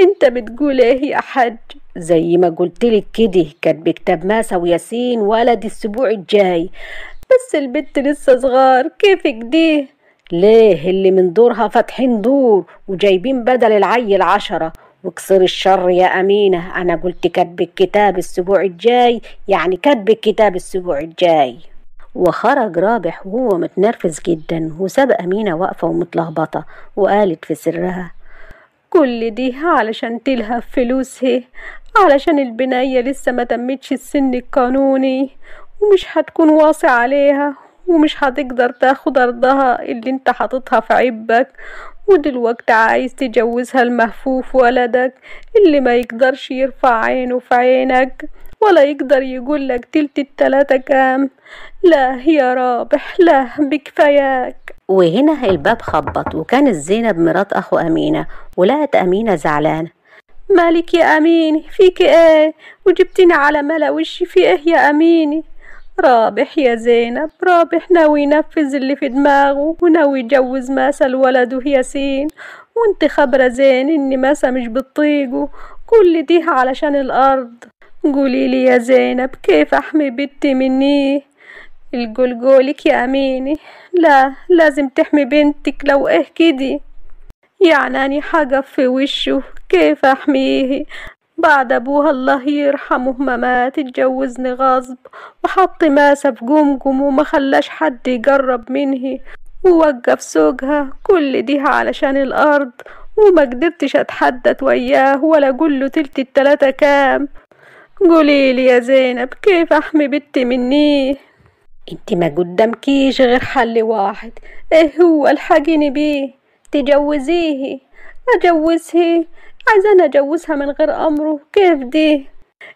انت بتقول ايه يا حاج زي ما قلتلك كده كان بكتاب ماسة وياسين ولد الاسبوع الجاي بس البنت لسه صغار كيف كده ليه اللي من دورها فاتحين دور وجايبين بدل العيل عشرة وكسر الشر يا أمينة أنا قلت كاتب الكتاب السبوع الجاي يعني كاتب الكتاب السبوع الجاي وخرج رابح وهو متنرفز جدا وساب أمينة واقفة ومتلخبطة وقالت في سرها كل دي علشان تلهب فلوسه علشان البناية لسه ما تمتش السن القانوني ومش هتكون واصي عليها ومش هتقدر تاخد أرضها اللي انت حاططها في عبك ودلوقتي عايز تجوزها المهفوف ولدك اللي ما يقدرش يرفع عينه في عينك ولا يقدر يقول لك تلت التلاتة كام لا يا رابح لا بكفاياك وهنا الباب خبط وكانت زينب مرات أخو أمينة ولقت أمينة زعلانة مالك يا أميني فيك إيه وجبتني على ملا وشي في إيه يا أميني رابح يا زينب رابح ناوي ينفذ اللي في دماغه وناوي يجوز ماسا لولده ياسين وانت خبرة زين ان ماسا مش بتطيقه كل دي علشان الأرض قولي لي يا زينب كيف أحمي بنتي مني الجولجولك يا أميني لا لازم تحمي بنتك لو إيه كدي يعني أني حاجة في وشه كيف أحميه بعد أبوها الله يرحمه ما مات اتجوزني غصب وحط ماسة في جمجم وما خلاش حد يقرب منه ووقف سوقها كل دي علشان الأرض وما قدرتش أتحدث وياه ولا أقول له تلت التلاتة كام قولي لي يا زينب كيف أحمي بنتي مني انت ما قدامكيش غير حل واحد ايه هو الحقيني بيه تجوزيه اجوزه عايزة انا اجوزها من غير امره كيف دي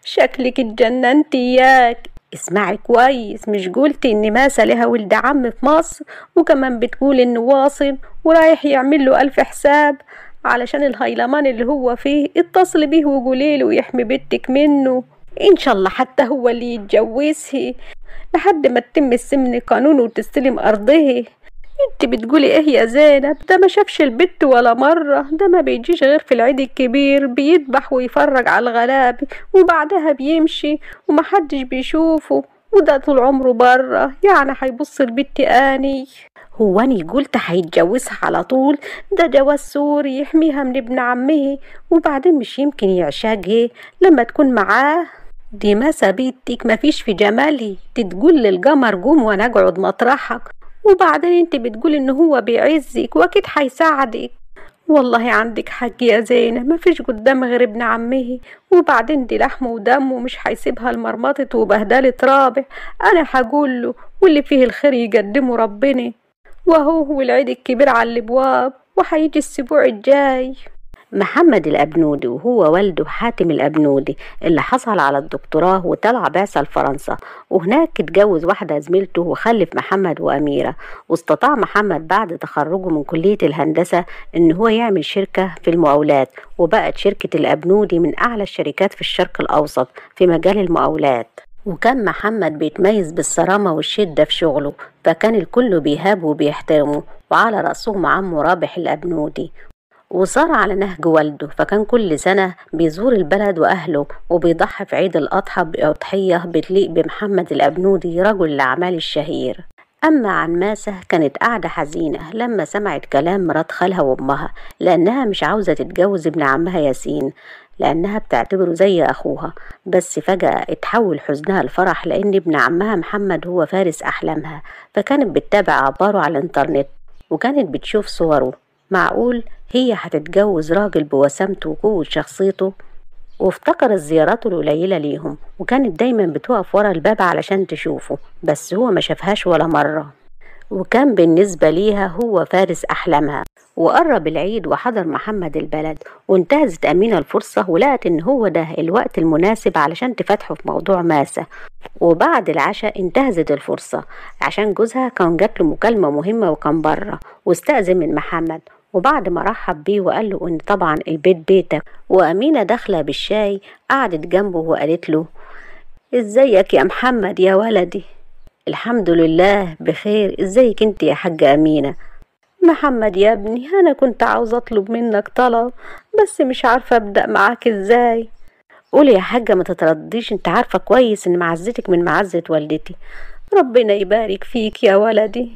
شكلك اتجننتي ياك اسمعي كويس مش قلتي ان ماسة لها ولد عم في مصر وكمان بتقول انه واصل ورايح يعمل له الف حساب علشان الهيلمان اللي هو فيه اتصلي بيه وقوليله يحمي بنتك منه إن شاء الله حتى هو اللي يتجوزها لحد ما تتم السمن قانون وتستلم أرضها انت بتقولي ايه يا زينب ده ما شافش البت ولا مرة ده ما بيجيش غير في العيد الكبير بيذبح ويفرج على الغلابة وبعدها بيمشي ومحدش بيشوفه وده طول عمره بره يعني هيبص البت آني هو أنا قلت هيتجوزها على طول ده جواز سوري يحميها من ابن عمه وبعدين مش يمكن يعشقها لما تكون معاه دي مسا بيتك مفيش في جمالي تتقول للقمر قوم وانا اقعد مطرحك وبعدين انت بتقول ان هو بيعزك واكيد هيساعدك والله عندك حق يا زينة مفيش قدام غير ابن عمه وبعدين دي لحمه ودمه مش هيسيبها لمرمطة وبهدلة رابع أنا هقوله واللي فيه الخير يقدمه ربنا وهو والعيد الكبير على الابواب وهيجي السبوع الجاي محمد الأبنودي وهو والده حاتم الأبنودي اللي حصل على الدكتوراه وطلع بعثة لفرنسا وهناك اتجوز واحدة زميلته وخلف محمد وأميرة واستطاع محمد بعد تخرجه من كلية الهندسة إن هو يعمل شركة في المقاولات وبقت شركة الأبنودي من أعلى الشركات في الشرق الأوسط في مجال المقاولات وكان محمد بيتميز بالصرامة والشدة في شغله فكان الكل بيهابه وبيحترمه وعلى رأسهم عمه رابح الأبنودي وصار على نهج والده فكان كل سنة بيزور البلد وأهله وبيضحي في عيد الأضحى بأضحية بتليق بمحمد الأبنودي رجل الأعمال الشهير أما عن ماسة كانت قاعدة حزينة لما سمعت كلام مرات خالها وأمها لأنها مش عاوزة تتجوز ابن عمها ياسين لأنها بتعتبره زي أخوها بس فجأة اتحول حزنها لفرح لأن ابن عمها محمد هو فارس أحلامها فكانت بتتابع أخباره على الإنترنت وكانت بتشوف صوره معقول هي هتتجوز راجل بوسامته وقوة شخصيته وافتكر زياراته القليلة ليهم وكانت دايما بتقف ورا الباب علشان تشوفه بس هو ما شافهاش ولا مرة وكان بالنسبة ليها هو فارس أحلامها وقرب العيد وحضر محمد البلد وانتهزت أمينة الفرصة ولقت إن هو ده الوقت المناسب علشان تفتحه في موضوع ماسة وبعد العشاء انتهزت الفرصة عشان جوزها كان جات له مكالمة مهمة وكان بره واستأذن من محمد وبعد ما رحب بيه وقال له إن طبعا البيت بيتك وأمينة داخلة بالشاي قعدت جنبه وقالت له إزيك يا محمد يا ولدي الحمد لله بخير ازيك انت يا حاجة أمينة محمد يا ابني أنا كنت عاوز أطلب منك طلب بس مش عارفة أبدأ معاك ازاي قولي يا حاجة ما تترديش انت عارفة كويس ان معزتك من معزة والدتي ربنا يبارك فيك يا ولدي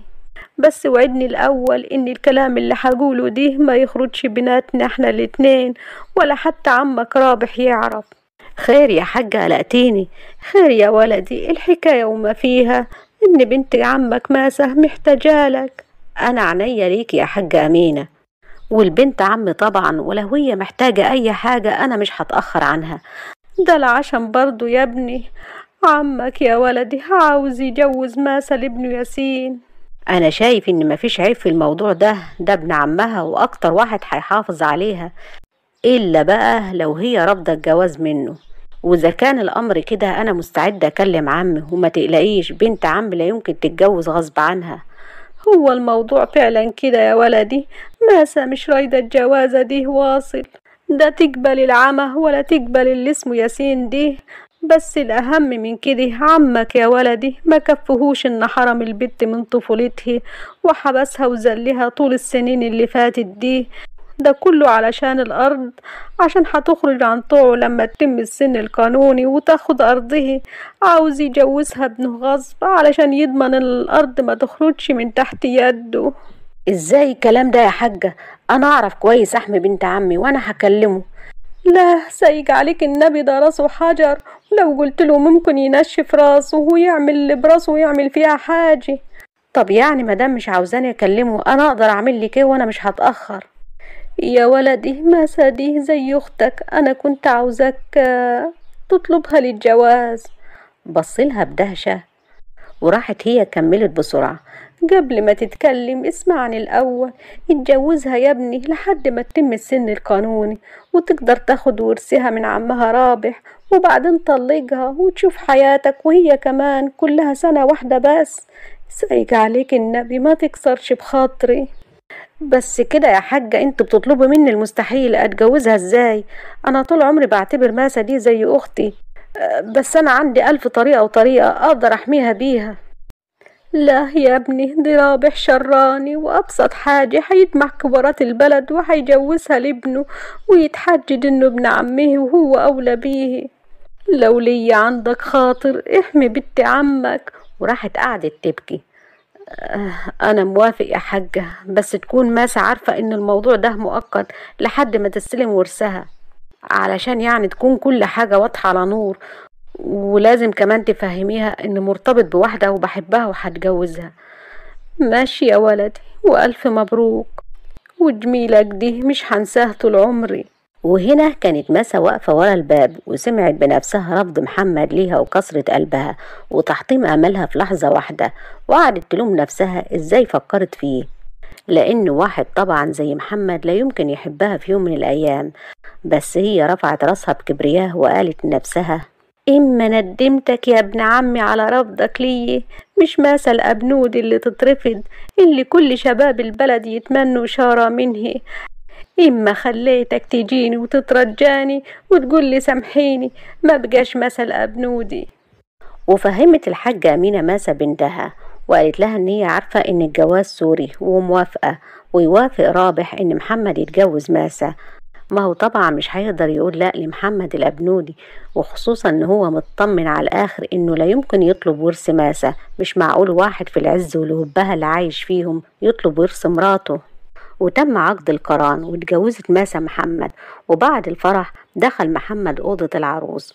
بس وعدني الأول إن الكلام اللي هقوله ده ما يخرجش بيناتنا احنا الاتنين ولا حتى عمك رابح يعرف خير يا حاجة قلقتيني خير يا ولدي الحكاية وما فيها إن بنت عمك ماسة محتاجالك أنا عينيا ليك يا حاجة أمينة والبنت عم طبعا ولو هي محتاجة أي حاجة أنا مش هتأخر عنها ده العشم برضو يا ابني عمك يا ولدي عاوز يجوز ماسة لابنه ياسين أنا شايف إن مفيش عيب في الموضوع ده ده ابن عمها وأكتر واحد هيحافظ عليها إلا بقى لو هي رافضة الجواز منه وإذا كان الأمر كده أنا مستعدة أكلم عمي وما تقلقيش بنت عمي لا يمكن تتجوز غصب عنها هو الموضوع فعلا كده يا ولدي ماسة مش رايدة الجوازة دي واصل ده تقبل العمى ولا تقبل اللي اسمه ياسين دي بس الأهم من كده عمك يا ولدي ما كفهوش إن حرم البت من طفولته وحبسها وذلها طول السنين اللي فاتت دي ده كله علشان الأرض عشان هتخرج عن طوعه لما تتم السن القانوني وتاخد أرضه عاوز يجوزها ابنه غصب علشان يضمن الأرض ما تخرجش من تحت يده ازاي الكلام ده يا حاجة أنا أعرف كويس أحمي بنت عمي وأنا هكلمه لا سايق عليك النبي ده راسه حجر ولو قلت له ممكن ينشف راسه ويعمل اللي براسه ويعمل فيها حاجة طب يعني مدام مش عاوزاني اكلمه انا اقدر اعمل لك ايه وانا مش هتاخر يا ولدي ما ساديه زي أختك أنا كنت عاوزك آه، تطلبها للجواز بصلها بدهشة وراحت هي كملت بسرعة قبل ما تتكلم اسمعني الأول اتجوزها يا ابني لحد ما تتم السن القانوني وتقدر تاخد ورثها من عمها رابح وبعدين طلقها وتشوف حياتك وهي كمان كلها سنة واحدة بس سايق عليك النبي ما تكسرش بخاطري بس كده يا حاجة انت بتطلبوا مني المستحيل اتجوزها ازاي انا طول عمري بعتبر ماسة دي زي اختي أه، بس انا عندي الف طريقة وطريقة اقدر احميها بيها لا يا ابني دي رابح شراني وابسط حاجة هيجمع كبارات البلد وهيجوزها لابنه ويتحجج انه ابن عمه وهو اولى بيه لو لي عندك خاطر احمي بنت عمك وراحت قعدت تبكي انا موافق يا حاجة بس تكون ماسة عارفة ان الموضوع ده مؤقت لحد ما تستلم ورثها علشان يعني تكون كل حاجة واضحة على نور ولازم كمان تفهميها ان مرتبط بواحدة وبحبها وهتجوزها ماشي يا ولدي والف مبروك وجميلك دي مش هنساها طول عمري وهنا كانت ماسة واقفة ورا الباب وسمعت بنفسها رفض محمد ليها وكسرة قلبها وتحطيم أملها في لحظة واحدة وقعدت تلوم نفسها إزاي فكرت فيه لأن واحد طبعا زي محمد لا يمكن يحبها في يوم من الأيام بس هي رفعت راسها بكبرياه وقالت لنفسها إما ندمتك يا ابن عمي على رفضك لي مش ماسة الأبنود اللي تترفض اللي كل شباب البلد يتمنوا شارة منه إما خليتك تجيني وتترجاني وتقولي سامحيني ما بقاش مثل أبنودي وفهمت الحاجة أمينة ماسة بنتها وقالت لها إن هي عارفة إن الجواز سوري وموافقة ويوافق رابح إن محمد يتجوز ماسة ما هو طبعا مش هيقدر يقول لا لمحمد الأبنودي وخصوصا إن هو مطمن على الآخر إنه لا يمكن يطلب ورث ماسة مش معقول واحد في العز ولهبها اللي عايش فيهم يطلب ورث مراته وتم عقد القران واتجوزت ماسة محمد وبعد الفرح دخل محمد أوضة العروس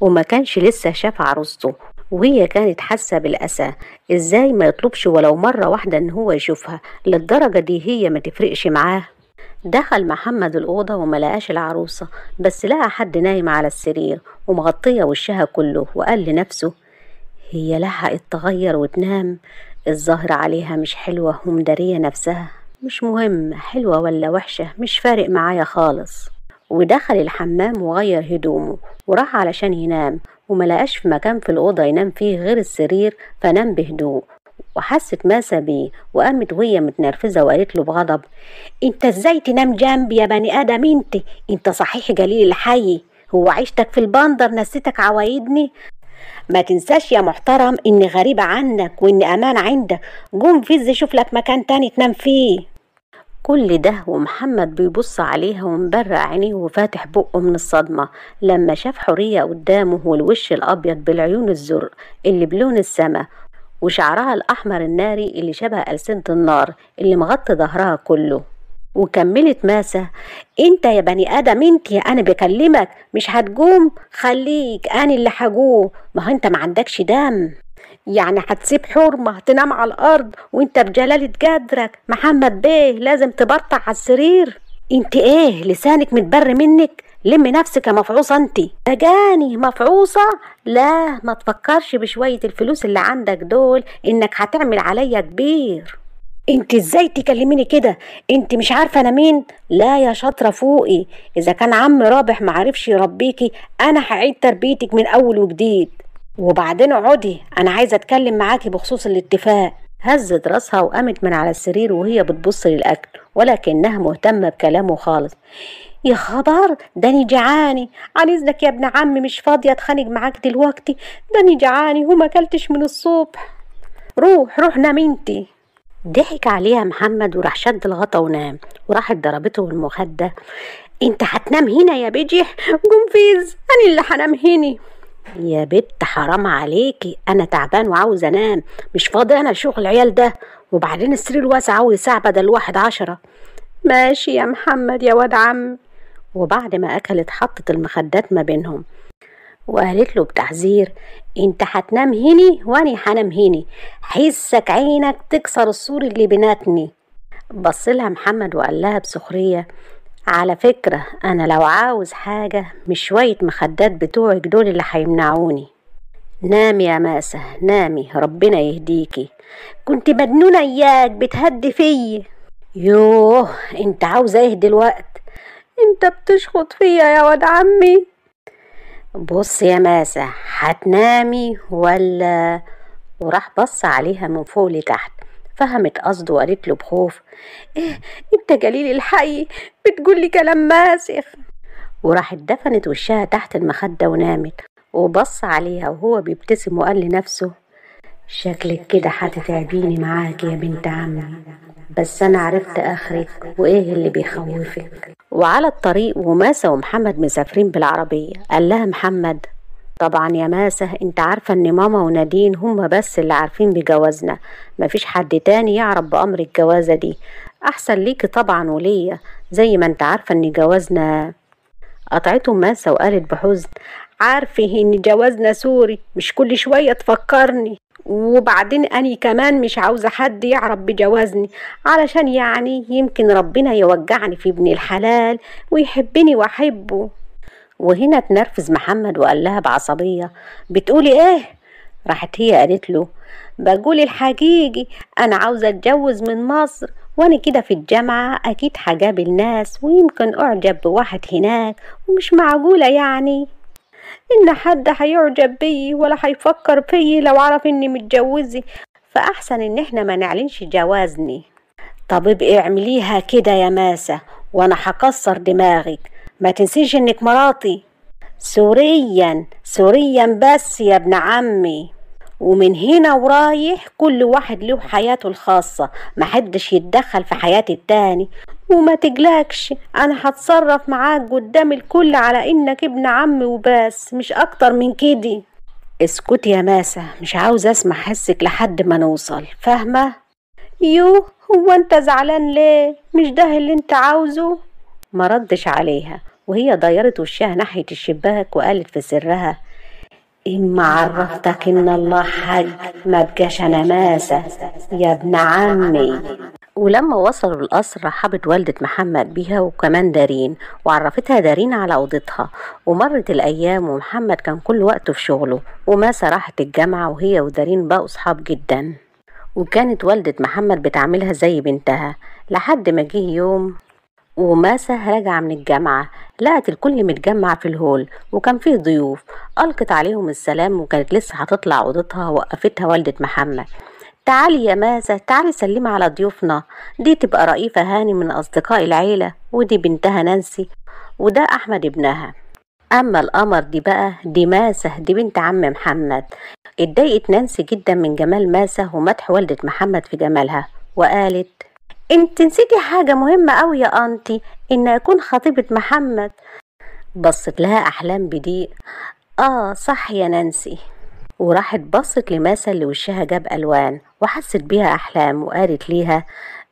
وما كانش لسه شاف عروسته وهي كانت حاسة بالأسى إزاي ما يطلبش ولو مرة واحدة إن هو يشوفها للدرجة دي هي ما تفرقش معاه دخل محمد الأوضة وما لقاش العروسة بس لقى حد نايم على السرير ومغطية وشها كله وقال لنفسه هي لحقت تغير وتنام الظاهر عليها مش حلوة ومدارية نفسها مش مهم حلوة ولا وحشة مش فارق معايا خالص ودخل الحمام وغير هدومه وراح علشان ينام وملقاش في مكان في الأوضة ينام فيه غير السرير فنام بهدوء وحست ماسة بيه وقامت وهي متنرفزة وقالت له بغضب انت ازاي تنام جنبي يا بني ادم انت انت صحيح جليل الحي هو عيشتك في البندر نسيتك عوايدني ما تنساش يا محترم اني غريبة عنك واني امان عندك قوم فز شوف لك مكان تاني تنام فيه كل ده ومحمد بيبص عليها ومبرق عينيه وفاتح بقه من الصدمة لما شاف حورية قدامه والوش الأبيض بالعيون الزرق اللي بلون السما وشعرها الأحمر الناري اللي شبه ألسنة النار اللي مغطي ظهرها كله وكملت ماسة انت يا بني ادم انت انا بكلمك مش هتقوم خليك انا اللي هجوم ما هو انت ما عندكش دم يعني هتسيب حرمة تنام على الأرض وانت بجلالة جدرك محمد بيه لازم تبرطع على السرير انت ايه لسانك متبر منك لمي نفسك يا مفعوصة انت تجاني مفعوصة لا ما تفكرش بشوية الفلوس اللي عندك دول انك هتعمل عليا كبير انت ازاي تكلميني كده انت مش عارفه انا مين لا يا شاطره فوقي اذا كان عم رابح معرفش يربيكي انا هعيد تربيتك من اول وجديد وبعدين اقعدي انا عايزه اتكلم معاكي بخصوص الاتفاق هزت راسها وقامت من على السرير وهي بتبص للاكل ولكنها مهتمه بكلامه خالص يا خبر داني جعاني عن اذنك يا ابن عمي مش فاضيه اتخانق معاك دلوقتي داني جعاني وما اكلتش من الصبح روح روح نام انتي ضحك عليها محمد وراح شد الغطا ونام وراحت ضربته بالمخده انت هتنام هنا يا بيجي قوم فيز انا اللي هنام هنا يا بت حرام عليكي انا تعبان وعاوز انام مش فاضي انا لشغل العيال ده وبعدين السرير واسع اوي ساعة بدل واحد عشرة ماشي يا محمد يا واد عم وبعد ما اكلت حطت المخدات ما بينهم وقالت له بتحذير انت هتنام هني واني هنام هني حسك عينك تكسر السور اللي بيناتني بصلها محمد وقال لها بسخرية على فكرة أنا لو عاوز حاجة مش شوية مخدات بتوعك دول اللي هيمنعوني نامي يا ماسة نامي ربنا يهديكي كنت مجنونة إياك بتهدي فيا يوه انت عاوزة ايه دلوقت انت بتشخط فيا يا واد عمي بص يا ماسة هتنامي ولا وراح بص عليها من فوق لتحت فهمت قصده وقالت له بخوف إيه أنت جليل الحي بتقولي كلام ماسخ وراحت دفنت وشها تحت المخدة ونامت وبص عليها وهو بيبتسم وقال لنفسه شكلك كده هتتعبيني معاك يا بنت عمي بس أنا عرفت آخرك وإيه اللي بيخوفك وعلى الطريق وماسة ومحمد مسافرين بالعربية قال لها محمد طبعا يا ماسة انت عارفة ان ماما ونادين هما بس اللي عارفين بجوازنا مفيش حد تاني يعرف بأمر الجوازة دي أحسن ليكي طبعا وليا زي ما انت عارفة ان جوازنا قطعته ماسة وقالت بحزن عارفه ان جوازنا سوري مش كل شوية تفكرني وبعدين أني كمان مش عاوزة حد يعرف بجوازني علشان يعني يمكن ربنا يوجعني في ابن الحلال ويحبني وأحبه وهنا اتنرفز محمد وقال لها بعصبية بتقولي ايه راحت هي قالت له بقول الحقيقي انا عاوزة اتجوز من مصر وانا كده في الجامعة اكيد هقابل ناس ويمكن اعجب بواحد هناك ومش معقولة يعني ان حد هيعجب بي ولا هيفكر بي لو عرف اني متجوزة فاحسن ان احنا ما نعلنش جوازني طب ابقي اعمليها كده يا ماسة وانا هكسر دماغك ما تنسيش انك مراتي سوريا سوريا بس يا ابن عمي ومن هنا ورايح كل واحد له حياته الخاصة محدش يتدخل في حياة التاني وما تقلقش انا هتصرف معاك قدام الكل على انك ابن عمي وبس مش اكتر من كده اسكت يا ماسة مش عاوز اسمع حسك لحد ما نوصل فاهمة يو هو انت زعلان ليه مش ده اللي انت عاوزه ما ردش عليها وهي دايرت وشها ناحية الشباك وقالت في سرها إما عرفتك إن الله حج ما بجاش أنا ماسة يا ابن عمي ولما وصلوا القصر رحبت والدة محمد بيها وكمان دارين وعرفتها دارين على أوضتها ومرت الأيام ومحمد كان كل وقته في شغله وماسة راحت الجامعة وهي ودارين بقوا صحاب جدا وكانت والدة محمد بتعملها زي بنتها لحد ما جه يوم وماسة راجعة من الجامعة لقت الكل متجمع في الهول وكان فيه ضيوف ألقت عليهم السلام وكانت لسه هتطلع أوضتها وقفتها والدة محمد تعالي يا ماسة تعالي سلمي على ضيوفنا دي تبقى رئيفة هاني من أصدقاء العيلة ودي بنتها نانسي وده أحمد ابنها أما القمر دي بقى دي ماسة دي بنت عم محمد اتضايقت نانسي جدا من جمال ماسة ومدح والدة محمد في جمالها وقالت انت نسيتي حاجة مهمة أوي يا أنتي إن أكون خطيبة محمد بصت لها أحلام بضيق آه صح يا نانسي وراحت بصت لماسة اللي وشها جاب ألوان وحست بيها أحلام وقالت ليها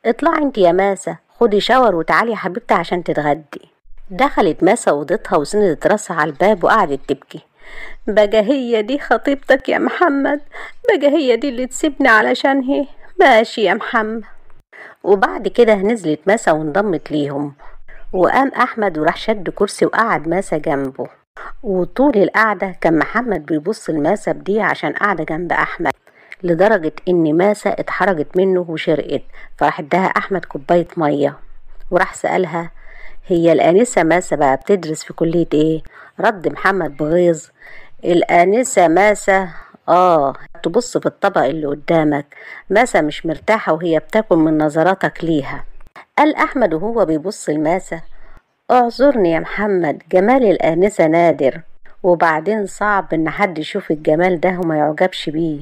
اطلعي انت يا ماسة خدي شاور وتعالي يا حبيبتي عشان تتغدي دخلت ماسة أوضتها وسندت راسها على الباب وقعدت تبكي بقى هي دي خطيبتك يا محمد بقى هي دي اللي تسيبني علشان هي ماشي يا محمد وبعد كده نزلت ماسة وانضمت ليهم وقام أحمد وراح شد كرسي وقعد ماسة جنبه وطول القعدة كان محمد بيبص لماسة بدي عشان قاعدة جنب أحمد لدرجة إن ماسة اتحرجت منه وشرقت فراح اداها أحمد كوباية مية وراح سألها هي الآنسة ماسة بقى بتدرس في كلية إيه؟ رد محمد بغيظ الآنسة ماسة آه تبص في الطبق اللي قدامك ماسة مش مرتاحة وهي بتاكل من نظراتك ليها قال أحمد وهو بيبص الماسة اعذرني يا محمد جمال الآنسة نادر وبعدين صعب إن حد يشوف الجمال ده وما يعجبش بيه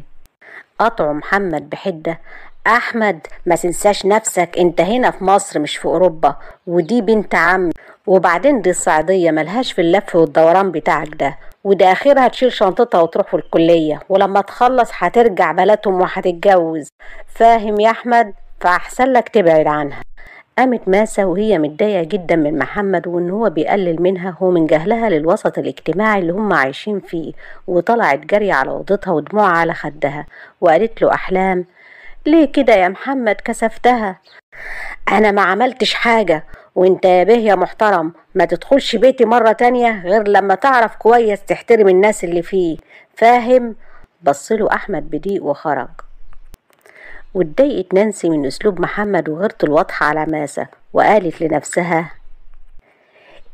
قطع محمد بحدة أحمد ما تنساش نفسك أنت هنا في مصر مش في أوروبا ودي بنت عم وبعدين دي الصعيدية ملهاش في اللف والدوران بتاعك ده وده اخرها تشيل شنطتها وتروح في الكلية ولما تخلص هترجع بلدهم وهتتجوز فاهم يا احمد فاحسن لك تبعد عنها قامت ماسة وهي متضايقة جدا من محمد وإن هو بيقلل منها ومن جهلها للوسط الاجتماعي اللي هم عايشين فيه وطلعت جري على أوضتها ودموعها على خدها وقالت له أحلام ليه كده يا محمد كسفتها أنا ما عملتش حاجة وانت يا به يا محترم ما تدخلش بيتي مرة تانية غير لما تعرف كويس تحترم الناس اللي فيه فاهم بصله أحمد بضيق وخرج واتضايقت نانسي من أسلوب محمد وغيرته الواضحة على ماسة وقالت لنفسها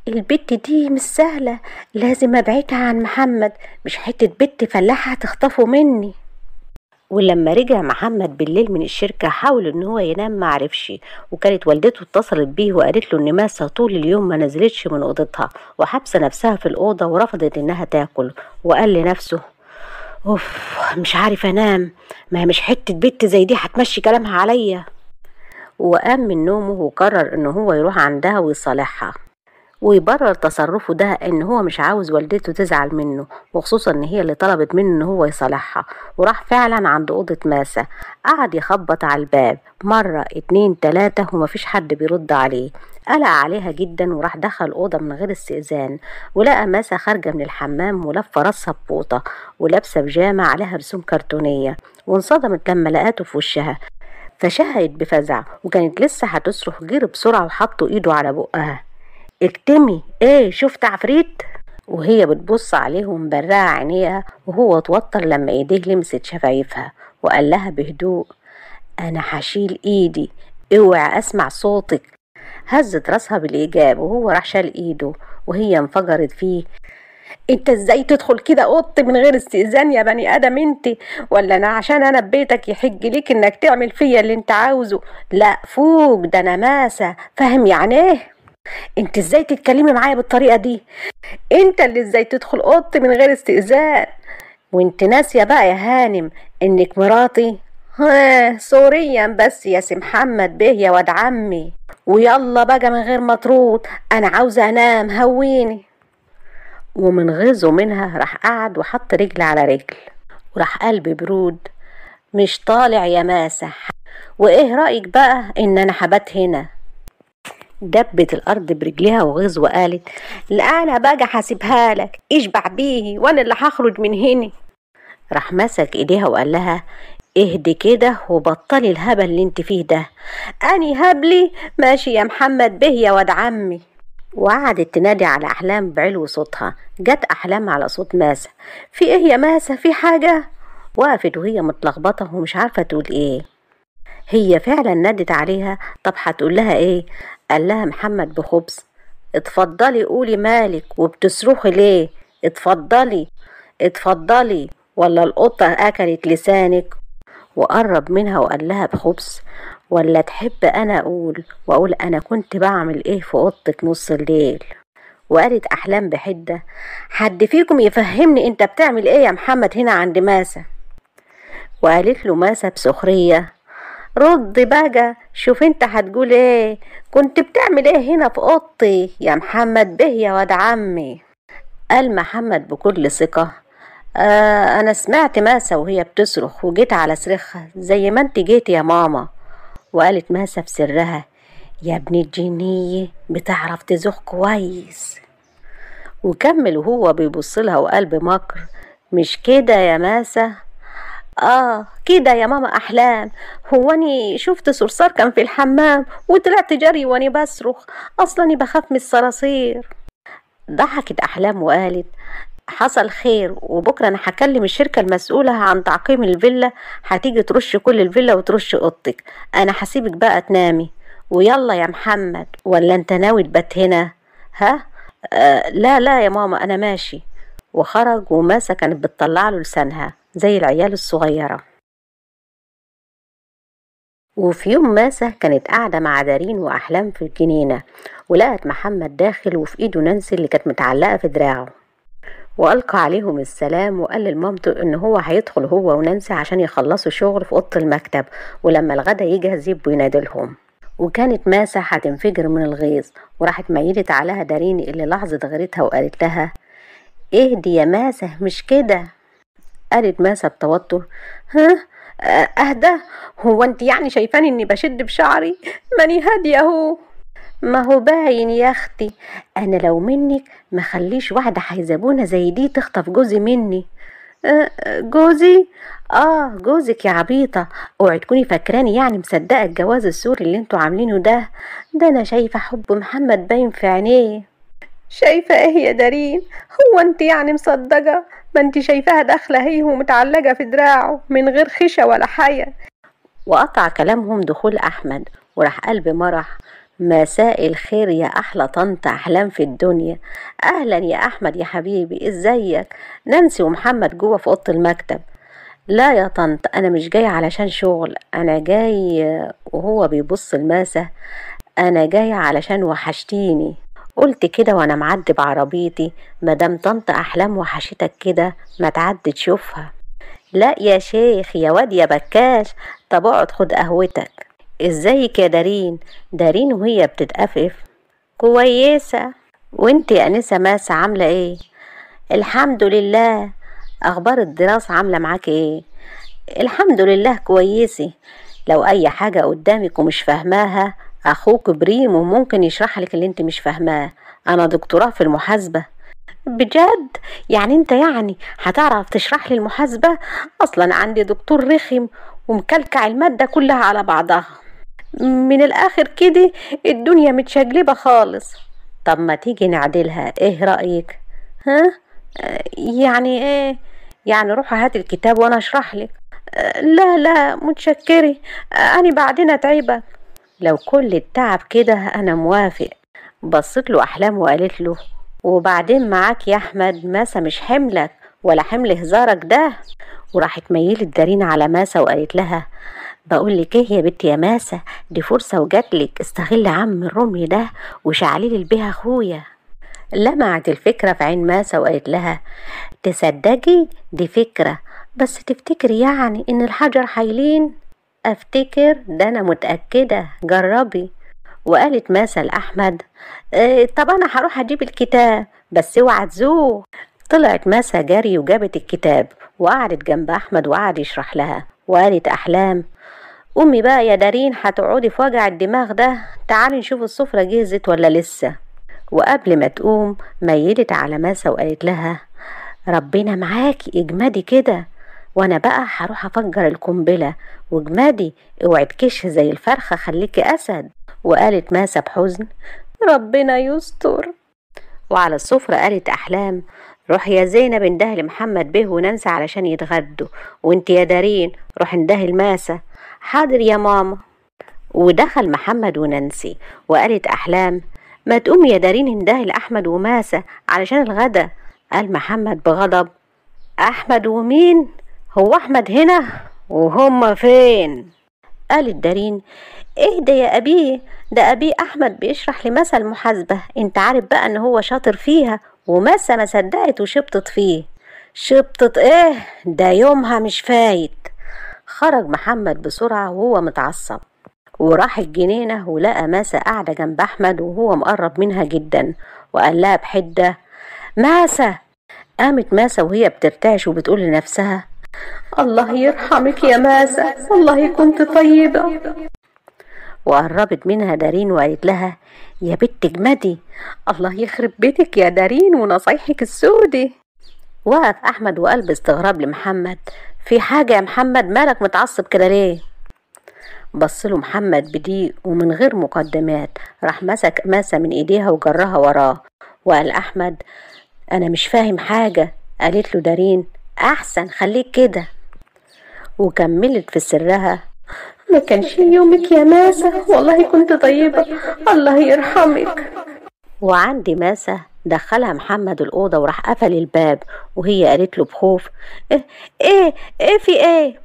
البت دي مش سهلة لازم أبعدها عن محمد مش حتة بت فلاحة هتخطفه مني ولما رجع محمد بالليل من الشركة حاول ان هو ينام معرفش وكانت والدته اتصلت بيه وقالت له ان ماسة طول اليوم ما نزلتش من اوضتها وحبس نفسها في الاوضة ورفضت انها تاكل وقال لنفسه اوف مش عارف انام ما هي مش حتة بنت زي دي هتمشي كلامها عليا وقام من نومه وقرر ان هو يروح عندها ويصالحها ويبرر تصرفه ده ان هو مش عاوز والدته تزعل منه وخصوصا ان هي اللي طلبت منه ان هو يصالحها وراح فعلا عند اوضه ماسا قعد يخبط على الباب مره اتنين تلاته ومفيش حد بيرد عليه قلق عليها جدا وراح دخل الأوضة من غير استئذان ولقى ماسة خارجة من الحمام ولفة راسها ببوطة ولابسة بيجامة عليها رسوم كرتونية وانصدمت لما لقاته في وشها فشهقت بفزع وكانت لسه هتصرخ غير بسرعة وحطوا ايده على بقها اكتمي ايه شفت عفريت وهي بتبص عليه ومبرقة عينيها وهو اتوتر لما ايديه لمست شفايفها وقال لها بهدوء انا هشيل ايدي اوعى اسمع صوتك هزت راسها بالايجاب وهو راح شال ايده وهي انفجرت فيه انت ازاي تدخل كده اوضتي من غير استئذان يا بني ادم انت ولا انا عشان انا بيتك يحج ليك انك تعمل فيا اللي انت عاوزه لا فوق ده انا ماسه فاهم يعني ايه انت ازاي تتكلمي معايا بالطريقه دي انت اللي ازاي تدخل اوضتي من غير استئذان وانت ناسيه بقى يا هانم انك مراتي ها سوريا بس يا سي محمد بيه يا واد عمي ويلا بقى من غير ما تروط انا عاوزه انام هويني ومن غيظه منها راح قعد وحط رجل على رجل وراح قلبي برود مش طالع يا ماسح وايه رايك بقى ان انا حبات هنا دبت الأرض برجلها وغيظ وقالت أنا بقى هسيبها لك اشبع بيه وأنا اللي هخرج من هنا راح مسك إيديها وقال لها اهدي كده وبطلي الهبل اللي انت فيه ده اني هبلي ماشي يا محمد به يا واد عمي وقعدت تنادي على احلام بعلو صوتها جت احلام على صوت ماسه في ايه يا ماسه في حاجه وقفت وهي متلخبطه ومش عارفه تقول ايه هي فعلا نادت عليها طب هتقول لها ايه قال لها محمد بخبز اتفضلي قولي مالك وبتصرخي ليه اتفضلي اتفضلي ولا القطة أكلت لسانك وقرب منها وقال لها بخبز ولا تحب أنا أقول وأقول أنا كنت بعمل إيه في أوضتك نص الليل وقالت أحلام بحدة حد فيكم يفهمني أنت بتعمل إيه يا محمد هنا عند ماسة وقالت له ماسة بسخرية رد بقى شوف انت هتقول ايه كنت بتعمل ايه هنا في اوضتي يا محمد به يا واد عمي قال محمد بكل ثقة آه انا سمعت ماسة وهي بتصرخ وجيت على صريخها زي ما انت جيت يا ماما وقالت ماسة في سرها يا ابن الجنية بتعرف تزوخ كويس وكمل وهو بيبصلها وقال بمكر مش كده يا ماسة آه كده يا ماما أحلام هواني شفت صرصار كان في الحمام وطلعت جري واني بصرخ أصلا بخاف من الصراصير ضحكت أحلام وقالت حصل خير وبكرة أنا هكلم الشركة المسؤولة عن تعقيم الفيلا هتيجي ترش كل الفيلا وترش أوضتك أنا هسيبك بقى تنامي ويلا يا محمد ولا أنت ناوي تبات هنا ها آه لا لا يا ماما أنا ماشي وخرج وماسة كانت بتطلع له لسانها زي العيال الصغيرة وفي يوم ماسة كانت قاعدة مع دارين وأحلام في الجنينة ولقت محمد داخل وفي إيده نانسي اللي كانت متعلقة في دراعه وألقى عليهم السلام وقال لمامته إن هو هيدخل هو ونانسي عشان يخلصوا شغل في أوضة المكتب ولما الغدا يجهز يبقوا ينادلهم وكانت ماسة هتنفجر من الغيظ وراحت ميلت عليها دارين اللي لاحظت غيرتها وقالت لها اهدي يا ماسة مش كده قالت ماسة بتوتر ها اهدى هو انت يعني شايفاني اني بشد بشعري ماني هاديه اهو ما هو باين يا اختي انا لو منك ما خليش واحده حيزبونه زي دي تخطف جوزي مني جوزي اه جوزك يا عبيطه اوعي تكوني فاكراني يعني مصدقه الجواز السوري اللي انتوا عاملينه ده ده انا شايفه حب محمد باين في عينيه شايفه ايه يا دارين هو انت يعني مصدقه ما انت شايفاها داخلة هي ومتعلقة في دراعه من غير خشة ولا حاجه وقطع كلامهم دخول أحمد وراح قلب مرح مساء الخير يا أحلى طنط أحلام في الدنيا أهلا يا أحمد يا حبيبي إزيك نانسي ومحمد جوه في أوضة المكتب لا يا طنط أنا مش جاي علشان شغل أنا جاي وهو بيبص الماسة أنا جاي علشان وحشتيني قلت كده وانا معدي بعربيتي مدام طنط احلام وحشتك كده ما تعدي تشوفها لا يا شيخ يا واد يا بكاش طب اقعد خد قهوتك ازيك يا دارين دارين وهي بتتقفف كويسة وانت يا انسة ماسة عاملة ايه الحمد لله اخبار الدراسة عاملة معاك ايه الحمد لله كويسة لو اي حاجة قدامك ومش فاهماها اخوك بريم وممكن يشرح لك اللي انت مش فاهماه انا دكتوراه في المحاسبه بجد يعني انت يعني هتعرف تشرح لي المحاسبه اصلا عندي دكتور رخم ومكلكع الماده كلها على بعضها من الاخر كده الدنيا متشقلبه خالص طب ما تيجي نعدلها ايه رايك ها يعني ايه يعني روح هات الكتاب وانا اشرح لك لا لا متشكري انا بعدين اتعبك لو كل التعب كده أنا موافق بصت له أحلام وقالت له وبعدين معاك يا أحمد ماسة مش حملك ولا حمل هزارك ده وراحت ميلت دارين على ماسة وقالت لها بقول لك ايه يا بنت يا ماسة دي فرصة وجاتلك استغل عم الرمي ده وشعليل بيها اخويا لمعت الفكرة في عين ماسة وقالت لها تصدقي دي فكرة بس تفتكري يعني ان الحجر حيلين افتكر ده انا متأكدة جربي وقالت ماسة لأحمد إيه طب أنا هروح أجيب الكتاب بس اوعى تزوق طلعت ماسة جري وجابت الكتاب وقعدت جنب أحمد وقعد يشرح لها وقالت أحلام أمي بقى يا دارين هتقعدي في وجع الدماغ ده تعالي نشوف السفرة جهزت ولا لسه وقبل ما تقوم ميلت على ماسة وقالت لها ربنا معاكي اجمدي كده وانا بقى هروح افجر القنبله وجمادي اوعي تكش زي الفرخه خليكي اسد وقالت ماسة بحزن ربنا يستر وعلى السفرة قالت أحلام روح يا زينب انده لمحمد به وننسى علشان يتغدوا وانت يا دارين روح انده الماسة حاضر يا ماما ودخل محمد وننسي وقالت أحلام ما تقوم يا دارين انده لأحمد وماسة علشان الغدا قال محمد بغضب أحمد ومين؟ هو أحمد هنا وهم فين قالت دارين إيه ده يا أبيه ده أبيه أحمد بيشرح لمثل محاسبة انت عارف بقى ان هو شاطر فيها ومسا ما صدقت وشبطت فيه شبطت ايه ده يومها مش فايت خرج محمد بسرعة وهو متعصب وراح الجنينة ولقى ماسا قاعدة جنب أحمد وهو مقرب منها جدا وقال لها بحدة ماسا قامت ماسا وهي بترتعش وبتقول لنفسها الله يرحمك يا ماسة والله كنت طيبة وقربت منها دارين وقالت لها يا بت جمدي الله يخرب بيتك يا دارين ونصايحك السودي وقف أحمد وقال باستغراب لمحمد في حاجة يا محمد مالك متعصب كده ليه بص له محمد بضيق ومن غير مقدمات راح مسك ماسة من ايديها وجرها وراه وقال أحمد أنا مش فاهم حاجة قالت له دارين أحسن خليك كده وكملت في سرها ما كانش يومك يا ماسة والله كنت طيبة الله يرحمك وعندي ماسة دخلها محمد الأوضة وراح قفل الباب وهي قالت له بخوف إيه إيه, إيه في إيه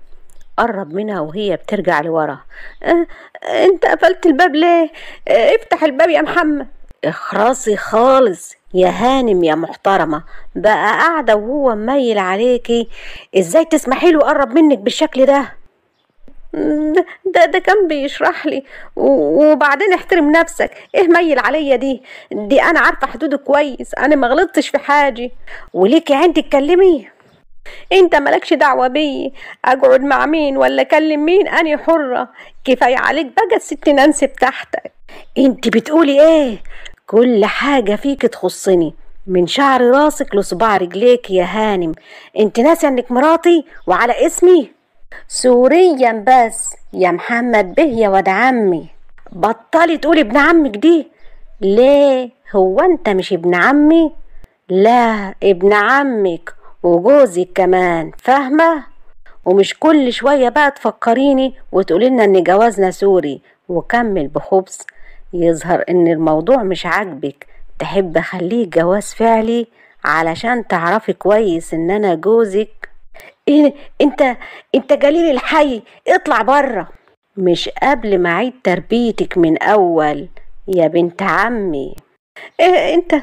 قرب منها وهي بترجع لورا إيه, إيه، انت قفلت الباب ليه إيه، افتح الباب يا محمد اخرصي خالص يا هانم يا محترمة بقى قاعدة وهو مميل عليكي ازاي تسمحي له يقرب منك بالشكل ده ده ده كان بيشرح لي وبعدين احترم نفسك ايه ميل عليا دي دي انا عارفه حدوده كويس انا ما غلطتش في حاجه وليكي عين تتكلمي انت مالكش دعوه بي اقعد مع مين ولا اكلم مين انا حره كفايه عليك بقى الست نانسي بتاعتك انت بتقولي ايه كل حاجة فيك تخصني من شعر راسك لصباع رجليك يا هانم انت ناسي انك مراتي وعلى اسمي سوريا بس يا محمد به يا واد عمي بطلي تقولي ابن عمك دي ليه هو انت مش ابن عمي لا ابن عمك وجوزك كمان فاهمة ومش كل شوية بقى تفكريني وتقولي لنا ان جوازنا سوري وكمل بخبز يظهر ان الموضوع مش عاجبك تحب اخليه جواز فعلي علشان تعرفي كويس ان انا جوزك إيه انت انت جليل الحي اطلع بره مش قبل ما اعيد تربيتك من اول يا بنت عمي إيه انت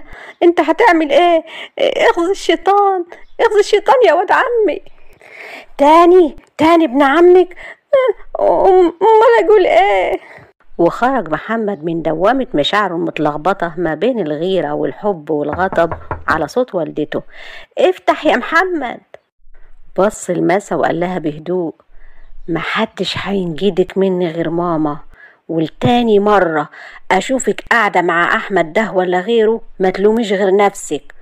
انت هتعمل ايه, إيه اخذ الشيطان اخذ الشيطان يا واد عمي تاني تاني ابن عمك امال اقول ايه وخرج محمد من دوامة مشاعره المتلخبطة ما بين الغيرة والحب والغضب على صوت والدته افتح يا محمد بص الماسة وقال لها بهدوء محدش هينجدك مني غير ماما والتاني مرة أشوفك قاعدة مع أحمد ده ولا غيره ما تلوميش غير نفسك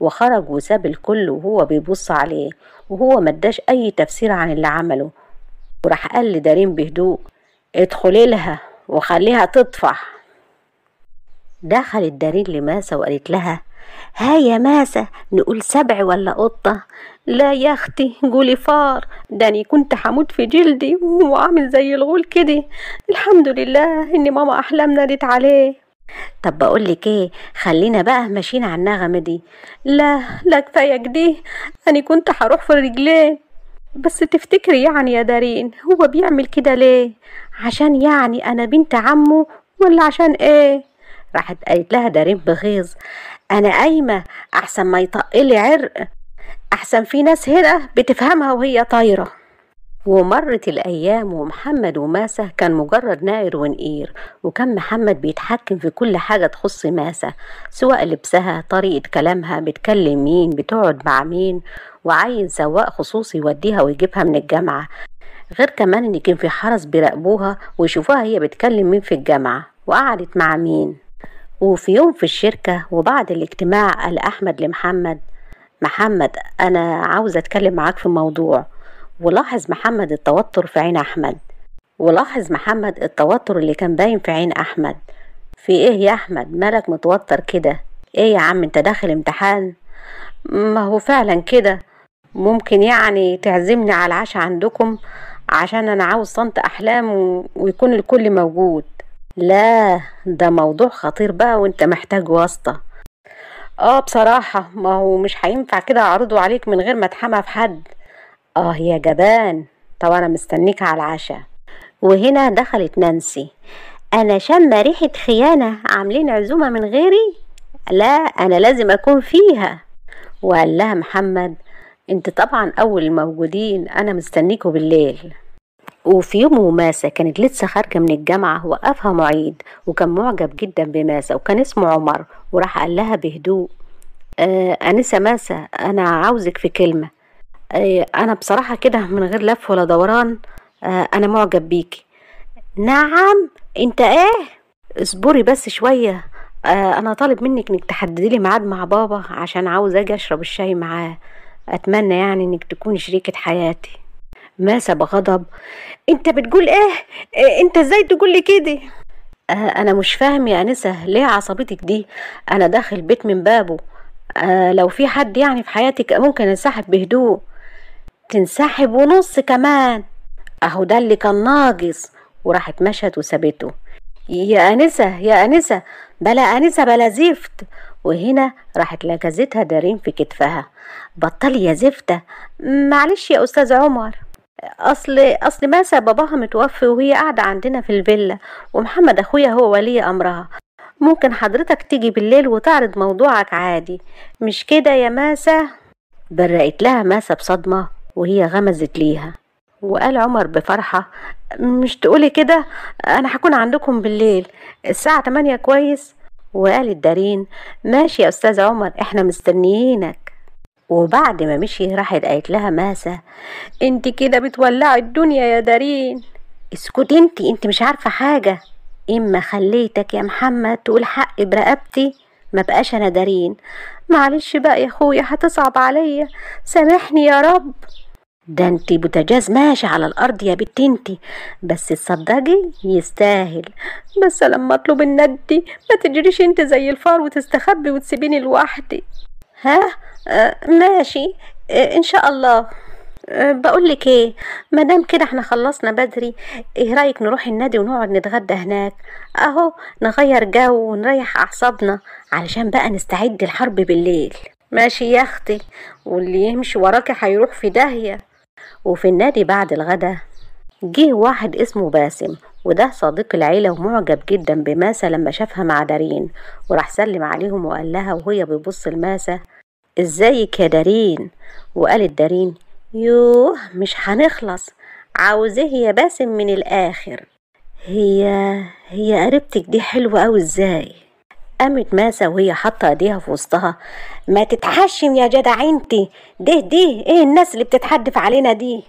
وخرج وساب الكل وهو بيبص عليه وهو مداش أي تفسير عن اللي عمله وراح قال لدارين بهدوء ادخلي لها وخليها تطفح دخلت دارين لماسة وقالت لها ها يا ماسة نقول سبع ولا قطة لا يا اختي قولي فار ده كنت هموت في جلدي وعامل زي الغول كده الحمد لله ان ماما احلام نادت عليه طب بقول لك ايه خلينا بقى ماشيين على النغمه دي لا لا كفايه كده انا كنت هروح في الرجلين بس تفتكري يعني يا دارين هو بيعمل كده ليه عشان يعني أنا بنت عمه ولا عشان إيه؟ راحت قالت لها دارين بغيظ أنا قايمة أحسن ما يطقلي عرق أحسن في ناس هنا بتفهمها وهي طايرة ومرت الأيام ومحمد وماسة كان مجرد نائر ونقير وكان محمد بيتحكم في كل حاجة تخص ماسة سواء لبسها طريقة كلامها بتكلم مين بتقعد مع مين وعين سواق خصوصي يوديها ويجيبها من الجامعة غير كمان ان كان في حرس بيراقبوها ويشوفوها هي بتكلم مين في الجامعه وقعدت مع مين وفي يوم في الشركه وبعد الاجتماع قال احمد لمحمد محمد انا عاوز اتكلم معاك في موضوع ولاحظ محمد التوتر في عين احمد ولاحظ محمد التوتر اللي كان باين في عين احمد في ايه يا احمد مالك متوتر كده ايه يا عم انت داخل امتحان ما هو فعلا كده ممكن يعني تعزمني على العشاء عندكم عشان انا عاوز صمت احلام ويكون الكل موجود لا ده موضوع خطير بقى وانت محتاج واسطة اه بصراحة ما هو مش هينفع كده اعرضه عليك من غير ما اتحمى في حد اه يا جبان طب انا مستنيك على العشاء وهنا دخلت نانسي انا شم ريحة خيانة عاملين عزومة من غيري لا انا لازم اكون فيها وقال لها محمد انت طبعا اول الموجودين انا مستنيكوا بالليل وفي يوم وماسة كانت لسه خارجة من الجامعة وقفها معيد وكان معجب جدا بماسة وكان اسمه عمر وراح قال لها بهدوء آه أنسة ماسة أنا عاوزك في كلمة آه أنا بصراحة كده من غير لف ولا دوران آه أنا معجب بيكي نعم أنت إيه؟ اصبري بس شوية آه أنا طالب منك إنك تحددي لي ميعاد مع بابا عشان عاوز أجي أشرب الشاي معاه أتمنى يعني إنك تكوني شريكة حياتي ماسة بغضب أنت بتقول إيه؟, إيه أنت إزاي تقول لي كده؟ آه أنا مش فاهم يا أنسة ليه عصبيتك دي؟ أنا داخل بيت من بابه آه لو في حد يعني في حياتك ممكن انسحب بهدوء تنسحب ونص كمان أهو ده اللي كان ناقص وراحت مشت وسابته يا أنسة يا أنسة بلا أنسة بلا زفت وهنا راحت لكزتها دارين في كتفها بطلي يا زفتة معلش يا أستاذ عمر أصل أصل ماسة باباها متوفي وهي قاعدة عندنا في الفيلا ومحمد أخويا هو ولي أمرها ممكن حضرتك تيجي بالليل وتعرض موضوعك عادي مش كده يا ماسة برقت لها ماسة بصدمة وهي غمزت ليها وقال عمر بفرحة مش تقولي كده أنا هكون عندكم بالليل الساعة تمانية كويس وقالت دارين ماشي يا أستاذ عمر إحنا مستنيينك وبعد ما مشي راحت قالت لها ماسة انت كده بتولعي الدنيا يا دارين اسكتي انت انت مش عارفة حاجة اما خليتك يا محمد تقول حق برقبتي ما بقاش انا دارين معلش بقى يا اخويا هتصعب عليا سامحني يا رب ده انتي بوتاجاز ماشي على الارض يا بنت انتي بس تصدقي يستاهل بس لما اطلب الندي ما تجريش انت زي الفار وتستخبي وتسيبيني لوحدي ها آه ماشي آه ان شاء الله أه بقول لك ايه ما دام كده احنا خلصنا بدري ايه رايك نروح النادي ونقعد نتغدى هناك اهو نغير جو ونريح اعصابنا علشان بقى نستعد الحرب بالليل ماشي يا اختي واللي يمشي وراكي هيروح في داهيه وفي النادي بعد الغدا جه واحد اسمه باسم وده صديق العيلة ومعجب جدا بماسة لما شافها مع دارين وراح سلم عليهم وقال لها وهي بيبص لماسة ازيك يا دارين وقالت دارين يوه مش هنخلص عاوزه يا باسم من الآخر هي هي قريبتك دي حلوة أوي ازاي قامت ماسة وهي حاطة ايديها في وسطها ما تتحشم يا جدع انتي ده ده ايه الناس اللي بتتحدف علينا دي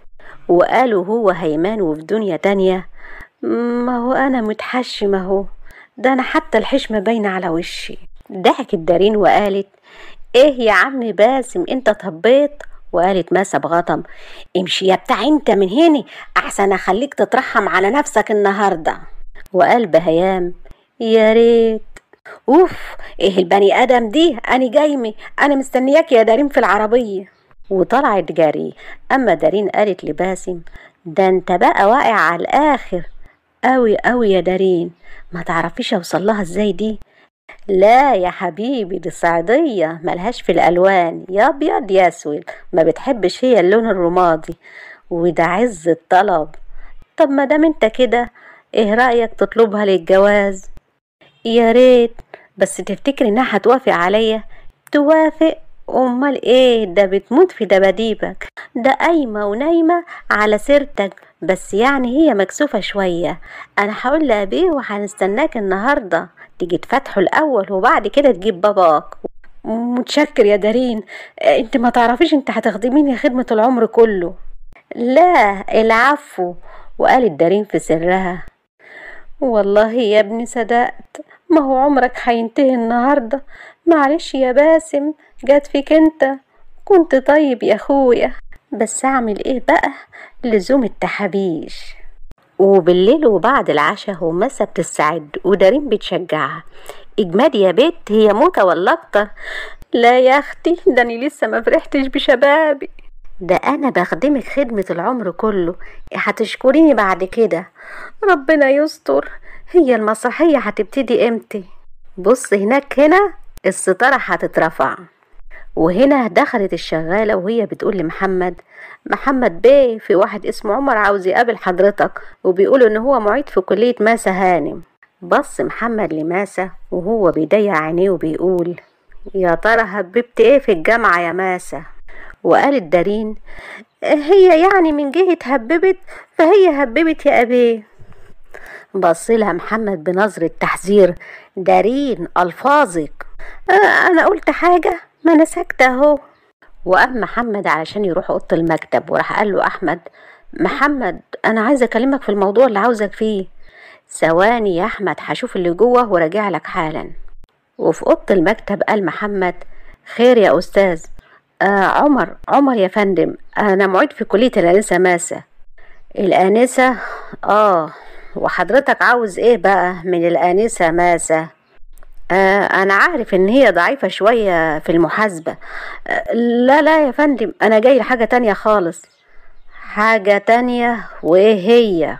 وقالوا هو هيمان وفي دنيا تانية ما هو انا متحشم اهو ده انا حتى الحشمة باينة على وشي ضحكت دارين وقالت ايه يا عم باسم انت طبيت وقالت ماسة بغضب امشي يا بتاع انت من هنا احسن اخليك تترحم على نفسك النهارده وقال بهيام يا ريت اوف ايه البني ادم دي انا جايمه انا مستنياك يا دارين في العربيه وطلعت جري اما دارين قالت لباسم ده انت بقى واقع على الاخر قوي قوي يا دارين ما تعرفيش اوصل لها ازاي دي لا يا حبيبي دي صعيدية ملهاش في الألوان يا أبيض يا أسود ما بتحبش هي اللون الرمادي وده عز الطلب طب ما دام انت كده ايه رأيك تطلبها للجواز يا ريت بس تفتكري انها هتوافق عليا توافق امال ايه ده بتموت في دباديبك ده قايمه ونايمه على سيرتك بس يعني هي مكسوفه شويه انا هقول لابيه وهنستناك النهارده تيجي تفتحه الاول وبعد كده تجيب باباك متشكر يا دارين انت ما تعرفيش انت هتخدميني خدمه العمر كله لا العفو وقالت دارين في سرها والله يا ابني صدقت ما هو عمرك هينتهي النهاردة معلش يا باسم جات فيك انت كنت طيب يا اخويا بس اعمل ايه بقى لزوم التحابيش وبالليل وبعد العشاء همسة بتستعد ودارين بتشجعها اجماد يا بيت هي موتة ولا لا يا اختي داني لسه ما فرحتش بشبابي ده انا بخدمك خدمة العمر كله هتشكريني بعد كده ربنا يستر هي المسرحية هتبتدي امتى بص هناك هنا الستارة هتترفع وهنا دخلت الشغالة وهي بتقول لمحمد محمد بيه في واحد اسمه عمر عاوز يقابل حضرتك وبيقول ان هو معيد في كلية ماسا هانم بص محمد لماسا وهو بيضيع عينيه وبيقول يا ترى هببت ايه في الجامعة يا ماسا وقالت دارين هي يعني من جهة هببت فهي هببت يا أبيه بصلها محمد بنظرة تحذير دارين ألفاظك أه، أنا قلت حاجة ما أنا ساكتة أهو وقام محمد علشان يروح أوضة المكتب وراح قال له أحمد محمد أنا عايز أكلمك في الموضوع اللي عاوزك فيه ثواني يا أحمد هشوف اللي جوه وراجع لك حالا وفي أوضة المكتب قال محمد خير يا أستاذ آه عمر عمر يا فندم انا معيد في كليه الانسه ماسه الانسه اه وحضرتك عاوز ايه بقى من الانسه ماسه آه انا عارف ان هي ضعيفه شويه في المحاسبه آه لا لا يا فندم انا جاي لحاجه تانية خالص حاجه تانية وايه هي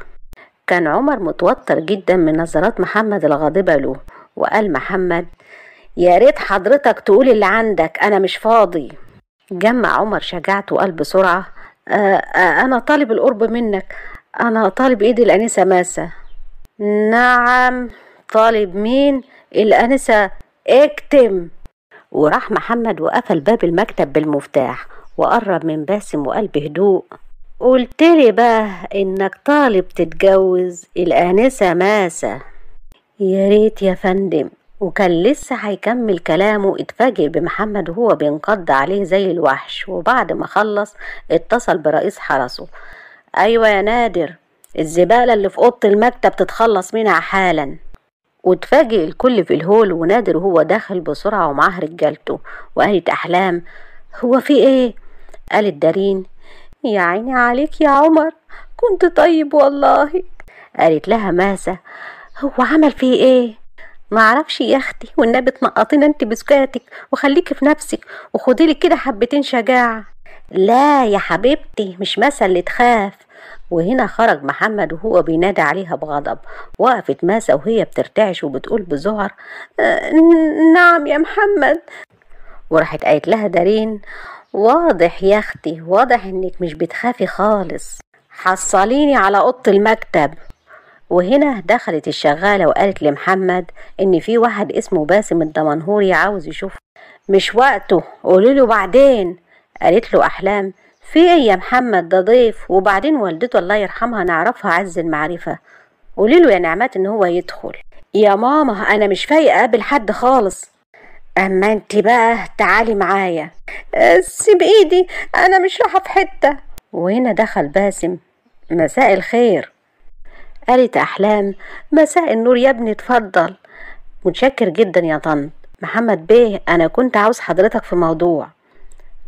كان عمر متوتر جدا من نظرات محمد الغاضبه له وقال محمد يا ريت حضرتك تقول اللي عندك انا مش فاضي جمع عمر شجاعته وقال بسرعة آه، آه، أنا طالب القرب منك أنا طالب إيد الأنسة ماسة نعم طالب مين الأنسة اكتم وراح محمد وقفل باب المكتب بالمفتاح وقرب من باسم وقال بهدوء لي بقى انك طالب تتجوز الانسه ماسه يا ريت يا فندم وكان لسه هيكمل كلامه اتفاجئ بمحمد وهو بينقض عليه زي الوحش وبعد ما خلص اتصل برئيس حرسه ايوه يا نادر الزبالة اللي في اوضة المكتب تتخلص منها حالا واتفاجئ الكل في الهول ونادر وهو داخل بسرعة ومعاه رجالته وقالت أحلام هو في ايه؟ قالت دارين يا عيني عليك يا عمر كنت طيب والله قالت لها ماسة هو عمل فيه ايه؟ معرفش يا اختي والنبي تنقطينا انت بسكاتك وخليكي في نفسك وخدي لي كده حبتين شجاعه لا يا حبيبتي مش مثل اللي تخاف وهنا خرج محمد وهو بينادي عليها بغضب وقفت ماسة وهي بترتعش وبتقول بزهر أه نعم يا محمد وراحت قالت لها دارين واضح يا اختي واضح انك مش بتخافي خالص حصليني على اوضه المكتب وهنا دخلت الشغالة وقالت لمحمد إن في واحد اسمه باسم الدمنهوري عاوز يشوفه مش وقته قولوله بعدين قالت له أحلام في إيه يا محمد ده ضيف وبعدين والدته الله يرحمها نعرفها عز المعرفة له يا نعمات إن هو يدخل يا ماما أنا مش فايقة أقابل حد خالص أما أنت بقى تعالي معايا آه، سيب إيدي أنا مش رايحة في حتة وهنا دخل باسم مساء الخير قالت أحلام مساء النور يا ابني اتفضل متشكر جدا يا طن محمد بيه أنا كنت عاوز حضرتك في موضوع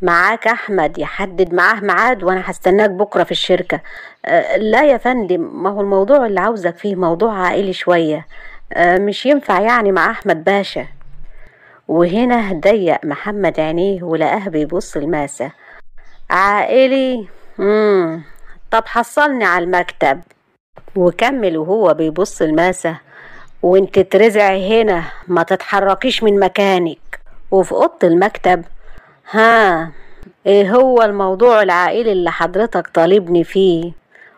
معاك أحمد يحدد معاه ميعاد وأنا هستناك بكرة في الشركة أه، لا يا فندم ما هو الموضوع اللي عاوزك فيه موضوع عائلي شوية أه، مش ينفع يعني مع أحمد باشا وهنا ضيق محمد عينيه ولقاه بيبص الماسة عائلي مم. طب حصلني على المكتب وكمل وهو بيبص الماسة وانت ترزعي هنا ما تتحركيش من مكانك وفي اوضه المكتب ها ايه هو الموضوع العائلي اللي حضرتك طالبني فيه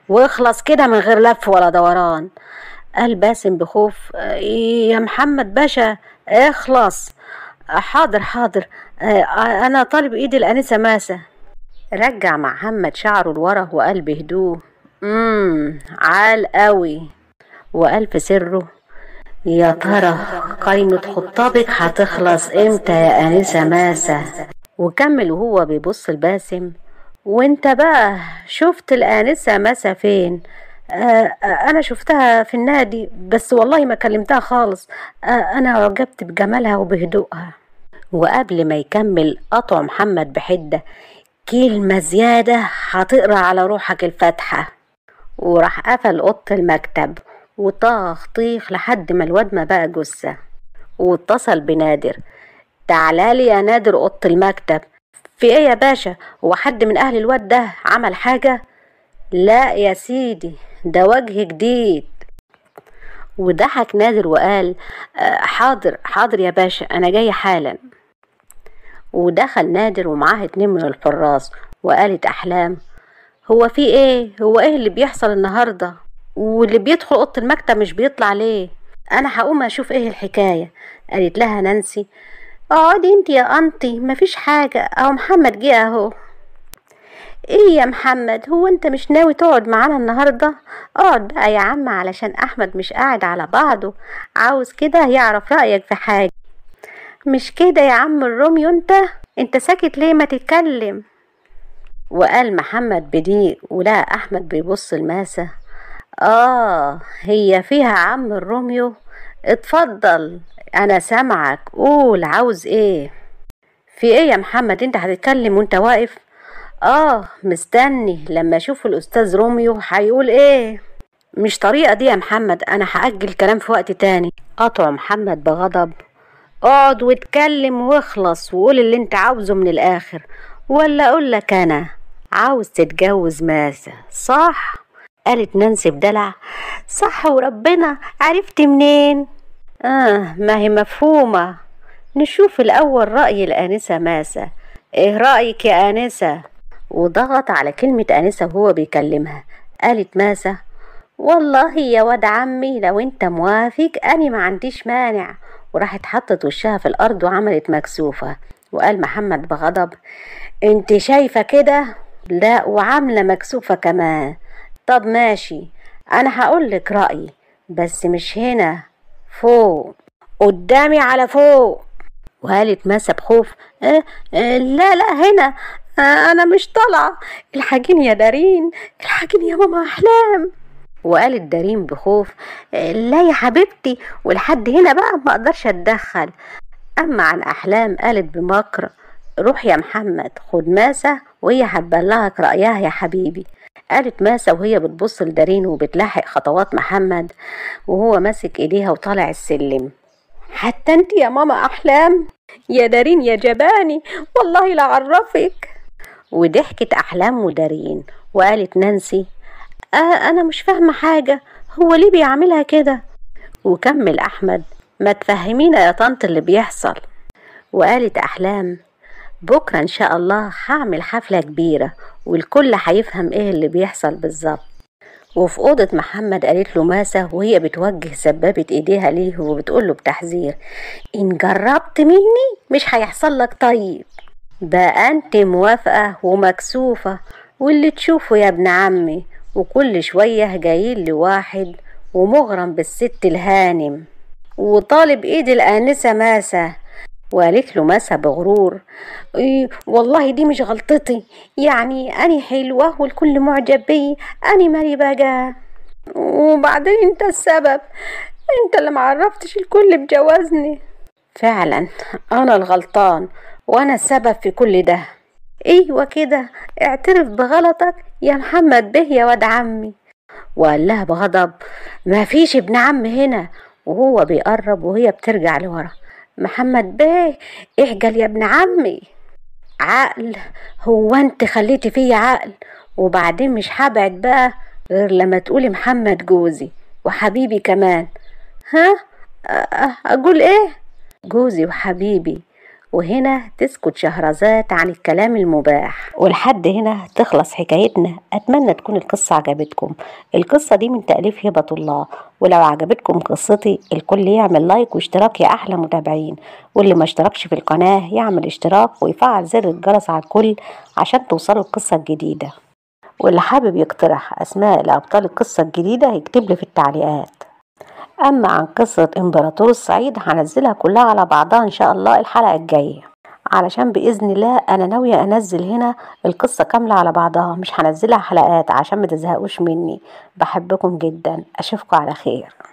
واخلص كده من غير لف ولا دوران قال باسم بخوف إيه يا محمد باشا اخلص حاضر حاضر انا طالب ايد الانسه ماسه رجع محمد شعره لورا وقال بهدوء مم عال قوي والف سره يا ترى قايمة خطابك هتخلص امتى يا انسة ماسة وكمل وهو بيبص لباسم وانت بقى شفت الانسة ماسة فين آه،, آه انا شفتها في النادي بس والله ما كلمتها خالص آه انا اعجبت بجمالها وبهدوءها وقبل ما يكمل قطع محمد بحده كلمة زيادة هتقرأ على روحك الفاتحة وراح قفل اوضه المكتب وطاخ طيخ لحد ما الواد ما بقى جثه واتصل بنادر تعالالي يا نادر اوضه المكتب في ايه يا باشا هو حد من اهل الواد ده عمل حاجه لا يا سيدي ده وجه جديد وضحك نادر وقال آه، حاضر حاضر يا باشا انا جاي حالا ودخل نادر ومعاه اتنين من الحراس وقالت احلام هو في ايه هو ايه اللي بيحصل النهارده واللي بيدخل اوضه المكتب مش بيطلع ليه انا هقوم اشوف ايه الحكايه قالت لها نانسي اقعدي انت يا انتي مفيش حاجه اهو محمد جه اهو ايه يا محمد هو انت مش ناوي تقعد معانا النهارده اقعد بقى يا عم علشان احمد مش قاعد على بعضه عاوز كده يعرف رايك في حاجه مش كده يا عم الروميو انت انت ساكت ليه ما تتكلم وقال محمد بدي ولقى أحمد بيبص الماسة آه هي فيها عم الروميو اتفضل أنا سامعك قول عاوز إيه في إيه يا محمد أنت هتتكلم وأنت واقف آه مستني لما أشوف الأستاذ روميو هيقول إيه مش طريقة دي يا محمد أنا هأجل كلام في وقت تاني قطع محمد بغضب اقعد واتكلم واخلص وقول اللي انت عاوزه من الآخر ولا أقولك أنا عاوز تتجوز ماسا صح قالت نانسي بدلع صح وربنا عرفت منين اه ما هي مفهومه نشوف الاول راي الانسه ماسه ايه رايك يا انسه وضغط على كلمه انسه وهو بيكلمها قالت ماسه والله يا واد عمي لو انت موافق انا ما عنديش مانع وراحت حطت وشها في الارض وعملت مكسوفه وقال محمد بغضب انت شايفه كده لا وعاملة مكسوفة كمان طب ماشي أنا هقولك رأيي بس مش هنا فوق قدامي على فوق وقالت ماسة بخوف آه،, اه لا لا هنا اه أنا مش طالعة الحاجين يا دارين الحاجين يا ماما أحلام وقالت دارين بخوف آه، لا يا حبيبتي ولحد هنا بقى ما اقدرش اتدخل اما عن احلام قالت بمكر روح يا محمد خد ماسه وهي هتبلغك رأيها يا حبيبي قالت ماسة وهي بتبص لدارين وبتلاحق خطوات محمد وهو ماسك ايديها وطالع السلم حتى انت يا ماما احلام يا دارين يا جباني والله لا اعرفك وضحكت احلام ودارين وقالت نانسي آه انا مش فاهمه حاجه هو ليه بيعملها كده وكمل احمد ما تفهمينا يا طنط اللي بيحصل وقالت احلام بكرة إن شاء الله هعمل حفلة كبيرة والكل هيفهم إيه اللي بيحصل بالظبط وفي أوضة محمد قالت له ماسة وهي بتوجه سبابة إيديها ليه وبتقول له بتحذير إن جربت مني مش هيحصل لك طيب بقى أنت موافقة ومكسوفة واللي تشوفه يا ابن عمي وكل شوية جايين لواحد ومغرم بالست الهانم وطالب إيد الآنسة ماسة وقالت له مسا بغرور إيه والله دي مش غلطتي يعني أني حلوة والكل معجب بي أني مالي بقى وبعدين انت السبب انت اللي معرفتش الكل بجوازني فعلا أنا الغلطان وأنا السبب في كل ده ايوه كده اعترف بغلطك يا محمد به يا واد عمي وقال لها بغضب مفيش ابن عم هنا وهو بيقرب وهي بترجع لورا محمد بيه اعجل إيه يا ابن عمي عقل هو انت خليتي فيا عقل وبعدين مش هبعد بقى غير لما تقولي محمد جوزي وحبيبي كمان ها أقول إيه؟ جوزي وحبيبي وهنا تسكت شهرزاد عن الكلام المباح ولحد هنا تخلص حكايتنا أتمنى تكون القصة عجبتكم القصة دي من تأليف هبة الله ولو عجبتكم قصتي الكل يعمل لايك واشتراك يا أحلى متابعين واللي ما اشتركش في القناة يعمل اشتراك ويفعل زر الجرس على الكل عشان توصلوا القصة الجديدة واللي حابب يقترح أسماء لأبطال القصة الجديدة يكتب لي في التعليقات أما عن قصة إمبراطور الصعيد هنزلها كلها على بعضها إن شاء الله الحلقة الجاية علشان بإذن الله أنا ناوية أنزل هنا القصة كاملة على بعضها مش هنزلها حلقات عشان ما تزهقوش مني بحبكم جدا أشوفكم على خير